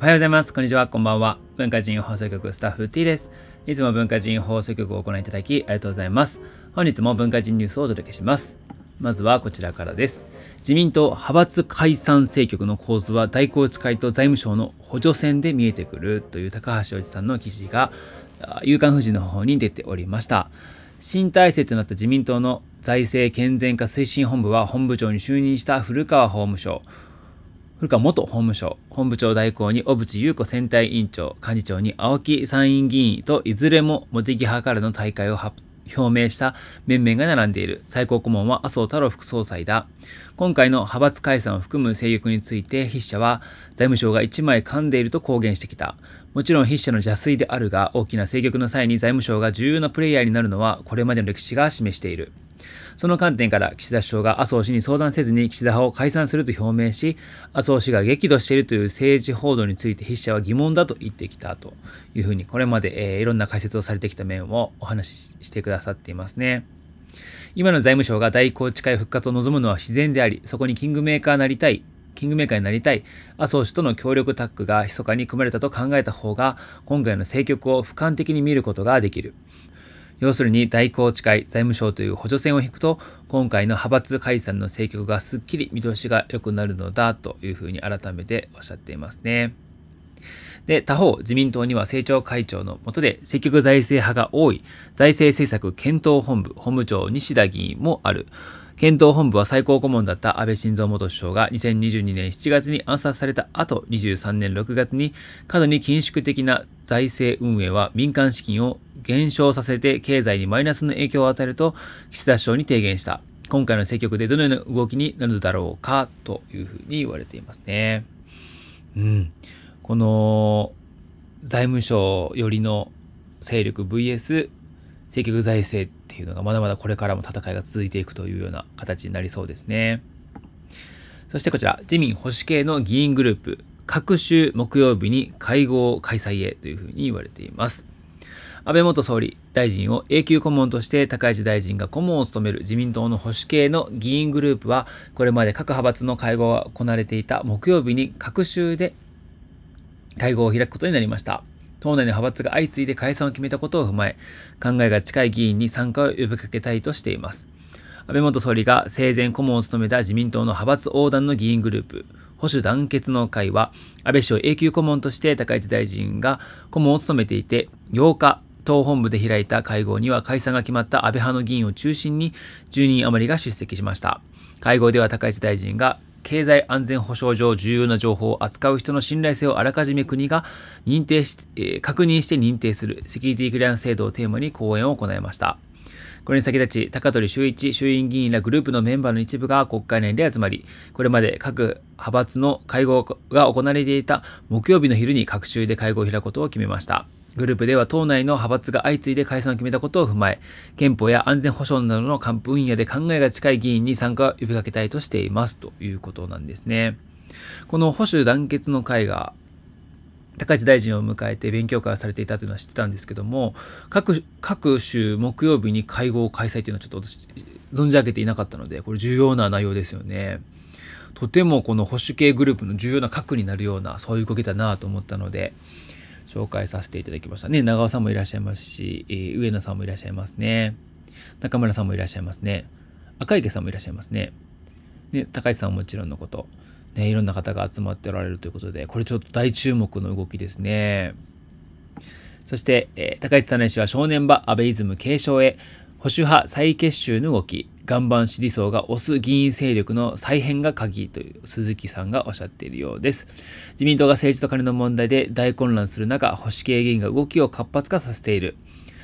おはようございます。こんにちは。こんばんは。文化人放送局スタッフ T です。いつも文化人放送局をご覧いただきありがとうございます。本日も文化人ニュースをお届けします。まずはこちらからです。自民党派閥解散政局の構図は大宏池会と財務省の補助線で見えてくるという高橋おじさんの記事が、夕刊富士の方に出ておりました。新体制となった自民党の財政健全化推進本部は本部長に就任した古川法務省、古川元法務省、本部長代行に小渕優子選対委員長、幹事長に青木参院議員といずれも茂木派からの大会を発表。表明した面々が並んでいる。最高顧問は麻生太郎副総裁だ。今回の派閥解散を含む政局について筆者は財務省が一枚噛んでいると公言してきた。もちろん筆者の邪推であるが、大きな政局の際に財務省が重要なプレイヤーになるのはこれまでの歴史が示している。その観点から岸田首相が麻生氏に相談せずに岸田派を解散すると表明し、麻生氏が激怒しているという政治報道について筆者は疑問だと言ってきたというふうに、これまで、えー、いろんな解説をされてきた面をお話ししてくださっていますね。今の財務省が大公地会復活を望むのは自然であり、そこにキングメーカーなりたいキングメーカーになりたい麻生氏との協力タッグが密かに組まれたと考えた方が今回の政局を俯瞰的に見ることができる要するに大宏池会、財務省という補助線を引くと、今回の派閥解散の政局がすっきり見通しが良くなるのだというふうに改めておっしゃっていますね。で、他方、自民党には政調会長の下で、積極財政派が多い、財政政策検討本部、本部長西田議員もある。検討本部は最高顧問だった安倍晋三元首相が2022年7月に暗殺された後、23年6月に過度に緊縮的な財政運営は民間資金を減少させて経済にマイナスの影響を与えると岸田首相に提言した。今回の政局でどのような動きになるだろうかというふうに言われていますね。うん。この財務省よりの勢力 VS 政局財政っていうのがまだまだこれからも戦いが続いていくというような形になりそうですね。そしてこちら、自民保守系の議員グループ、各週木曜日に会合開催へというふうに言われています。安倍元総理大臣を永久顧問として高市大臣が顧問を務める自民党の保守系の議員グループは、これまで各派閥の会合が行われていた木曜日に各週で会合を開くことになりました。党内の派閥が相次いで解散を決めたことを踏まえ、考えが近い議員に参加を呼びかけたいとしています。安倍元総理が生前顧問を務めた自民党の派閥横断の議員グループ、保守団結の会は、安倍氏を永久顧問として高市大臣が顧問を務めていて、8日、党本部で開いた会合には解散が決まった安倍派の議員を中心に10人余りが出席しました。会合では高市大臣が経済安全保障上重要な情報を扱う人の信頼性をあらかじめ国が認定し、えー、確認して認定するセキュリティクリアンス制度をテーマに講演を行いました。これに先立ち、高取修一衆院議員らグループのメンバーの一部が国会内で集まり、これまで各派閥の会合が行われていた木曜日の昼に各州で会合を開くことを決めました。グループでは党内の派閥が相次いで解散を決めたことを踏まえ、憲法や安全保障などの分野で考えが近い議員に参加を呼びかけたいとしていますということなんですね。この保守団結の会が高市大臣を迎えて勉強会をされていたというのは知ってたんですけども各各週木曜日に会合を開催というのはちょっと私存じ上げていなかったのでこれ重要な内容ですよね。とてもこの保守系グループの重要な核になるようなそういう動きだなと思ったので紹介させていただきました。ね、長尾さんもいらっしゃいますし、えー、上野さんもいらっしゃいますね。中村さんもいらっしゃいますね。赤池さんもいらっしゃいますね。ね、高橋さんももちろんのこと。ね、いろんな方が集まっておられるということで、これちょっと大注目の動きですね。そして、えー、高市さん来氏は正念場、アベイズム継承へ、保守派再結集の動き、岩盤支持層が推す議員勢力の再編が鍵という鈴木さんがおっしゃっているようです。自民党が政治とカネの問題で大混乱する中、保守系議員が動きを活発化させている。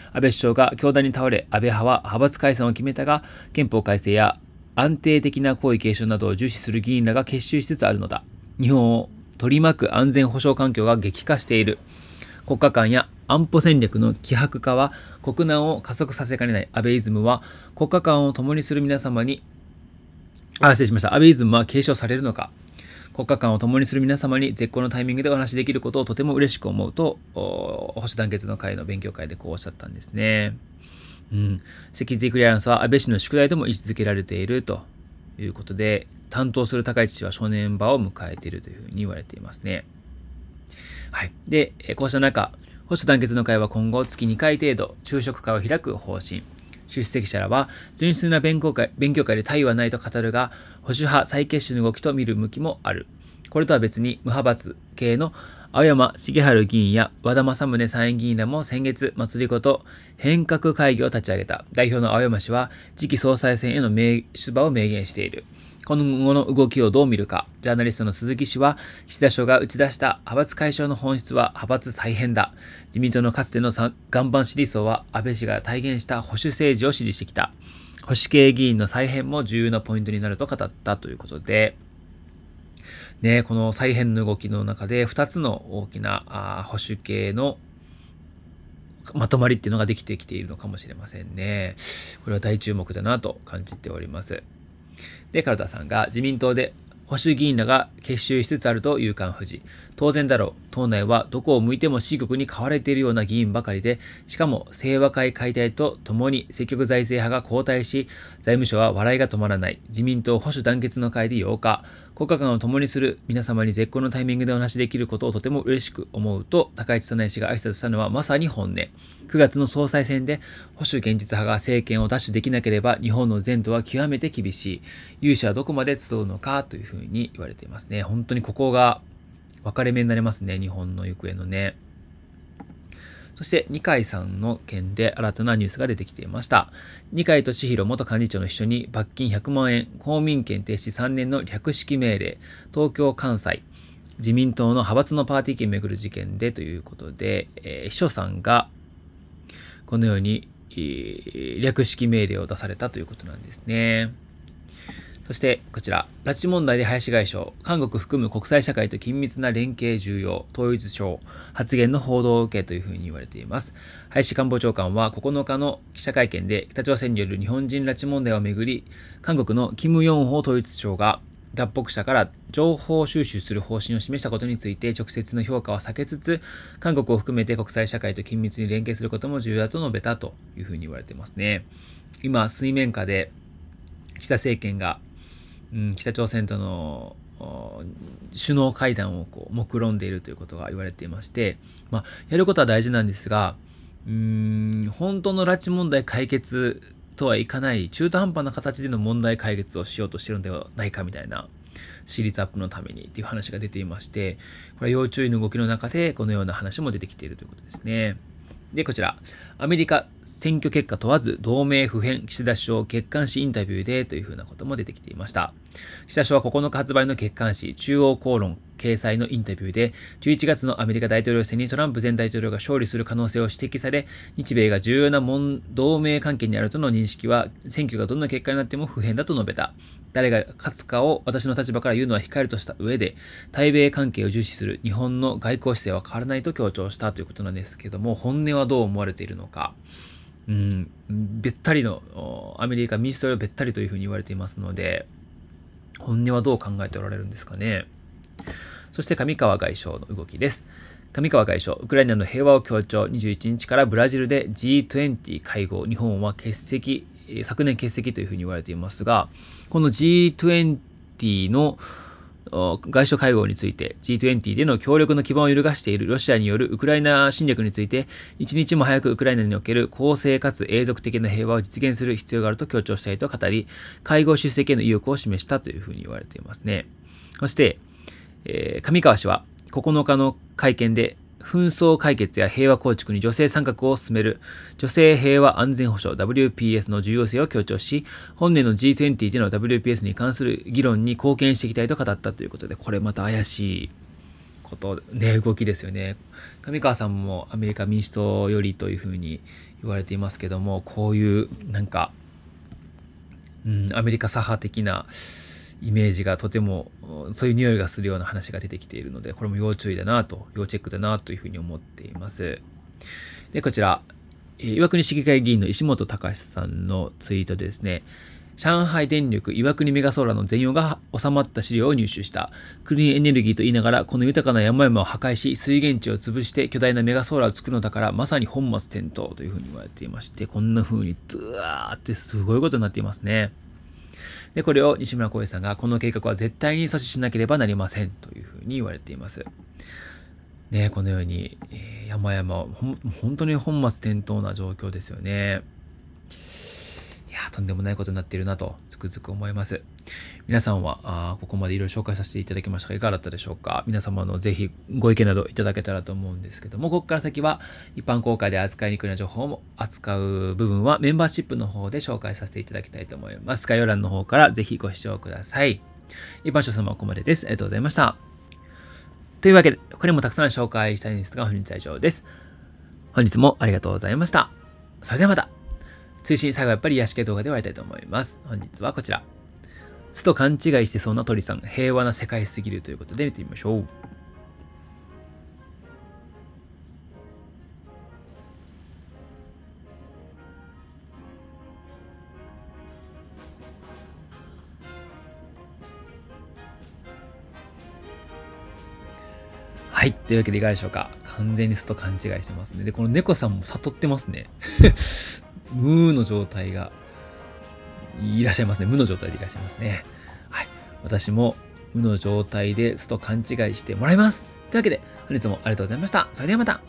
安倍首相が教団に倒れ、安倍派は派閥解散を決めたが、憲法改正や安定的な皇位継承などを重視する議員らが結集しつつあるのだ。日本を取り巻く安全保障環境が激化している。国家間や安保戦略の希薄化は国難を加速させかねないアベイズムは国家間を共にする皆様に、あ、失礼しました。アベイズムは継承されるのか国家間を共にする皆様に絶好のタイミングでお話しできることをとても嬉しく思うと、保守団結の会の勉強会でこうおっしゃったんですね。うん。セキュリティクリアランスは安倍氏の宿題とも位置づけられているということで、担当する高市氏は正念場を迎えているというふうに言われていますね。はい。で、こうした中、保守団結の会は今後月2回程度、昼食会を開く方針。出席者らは、純粋な勉強会勉強会で対はないと語るが、保守派再結集の動きと見る向きもある。これとは別に、無派閥系の青山茂春議員や和田政宗参院議員らも先月、祭りごと変革会議を立ち上げた。代表の青山氏は、次期総裁選への出馬を明言している。今後の動きをどう見るか、ジャーナリストの鈴木氏は、岸田省が打ち出した派閥解消の本質は派閥再編だ。自民党のかつての岩盤支理層は安倍氏が体現した保守政治を支持してきた。保守系議員の再編も重要なポイントになると語ったということで、ね、この再編の動きの中で2つの大きな保守系のまとまりっていうのができてきているのかもしれませんね。これは大注目だなと感じております。で、カルタさんが自民党で保守議員らが結集しつつあるという感不二。当然だろう。党内はどこを向いても C 国に買われているような議員ばかりで、しかも清和会解体とともに積極財政派が後退し、財務省は笑いが止まらない。自民党保守団結の会で8日、国家間を共にする皆様に絶好のタイミングでお話しできることをとても嬉しく思うと、高市早苗氏が挨拶したのはまさに本音。9月の総裁選で保守現実派が政権を奪取できなければ日本の前途は極めて厳しい。勇者はどこまで集うのかというふうに言われていますね。本当にここが分かれ目になりますね、日本の行方のね。そして二階さんの件で新たなニュースが出てきていました。二階俊博元幹事長の秘書に罰金100万円、公民権停止3年の略式命令、東京・関西、自民党の派閥のパーティー券めぐる事件でということで、えー、秘書さんがこのように、えー、略式命令を出されたということなんですね。そしてこちら、拉致問題で林外相、韓国含む国際社会と緊密な連携重要、統一省、発言の報道を受けというふうに言われています。林官房長官は9日の記者会見で北朝鮮による日本人拉致問題をめぐり、韓国のキム・ヨンホ統一省が脱北者から情報収集する方針を示したことについて直接の評価は避けつつ、韓国を含めて国際社会と緊密に連携することも重要だと述べたというふうに言われてますね。今、水面下で岸田政権がうん、北朝鮮との首脳会談をこう目論んでいるということが言われていまして、まあ、やることは大事なんですがうん本当の拉致問題解決とはいかない中途半端な形での問題解決をしようとしてるのではないかみたいなシリーズアップのためにっていう話が出ていましてこれは要注意の動きの中でこのような話も出てきているということですね。で、こちら、アメリカ選挙結果問わず同盟不変、岸田首相欠刊誌インタビューでというふうなことも出てきていました。岸田首相は9日発売の欠刊誌、中央公論掲載のインタビューで、11月のアメリカ大統領選にトランプ前大統領が勝利する可能性を指摘され、日米が重要な同盟関係にあるとの認識は、選挙がどんな結果になっても不変だと述べた。誰が勝つかを私の立場から言うのは控えるとした上で、対米関係を重視する日本の外交姿勢は変わらないと強調したということなんですけども、本音はどう思われているのか。うん、べったりの、アメリカ民主党よべったりというふうに言われていますので、本音はどう考えておられるんですかね。そして上川外相の動きです。上川外相、ウクライナの平和を強調、21日からブラジルで G20 会合、日本は欠席昨年欠席というふうに言われていますが、この G20 の外相会合について G20 での協力の基盤を揺るがしているロシアによるウクライナ侵略について一日も早くウクライナにおける公正かつ永続的な平和を実現する必要があると強調したいと語り会合出席への意欲を示したというふうに言われていますねそして、えー、上川氏は9日の会見で紛争解決や平和構築に女性参画を進める女性平和安全保障 WPS の重要性を強調し、本年の G20 での WPS に関する議論に貢献していきたいと語ったということで、これまた怪しいこと、ね、動きですよね。上川さんもアメリカ民主党よりというふうに言われていますけども、こういうなんか、うん、アメリカ左派的な、イメージがとてもそういう匂いがするような話が出てきているのでこれも要注意だなと要チェックだなというふうに思っていますでこちら岩国市議会議員の石本隆さんのツイートでですね上海電力岩国メガソーラーの全容が収まった資料を入手した。クリーンエネルギーと言いながら、この豊かな山々を破壊し、水源地を潰して巨大なメガソーラーを作るのだから、まさに本末転倒というふうに言われていまして、こんな風にずーってすごいことになっていますね。で、これを西村光栄さんが、この計画は絶対に阻止しなければなりませんというふうに言われています。ね、このように、え山々、ほ本当に本末転倒な状況ですよね。とんでもないことになっているなと、つくづく思います。皆さんは、あここまでいろいろ紹介させていただきましたが、いかがだったでしょうか皆様のぜひご意見などいただけたらと思うんですけども、ここから先は一般公開で扱いにくいな情報も扱う部分はメンバーシップの方で紹介させていただきたいと思います。概要欄の方からぜひご視聴ください。一般社様はここまでです。ありがとうございました。というわけで、これもたくさん紹介したいんですが、本日は以上です。本日もありがとうございました。それではまた。追伸最後やっぱり癒し系動画で終わりたいと思います。本日はこちら。巣と勘違いしてそうな鳥さん、平和な世界すぎるということで見てみましょう。はい。というわけでいかがでしょうか。完全に巣と勘違いしてますね。で、この猫さんも悟ってますね。無の状態がいらっしゃいますね。無の状態でいらっしゃいますね。はい。私も無の状態ですと勘違いしてもらいます。というわけで、本日もありがとうございました。それではまた。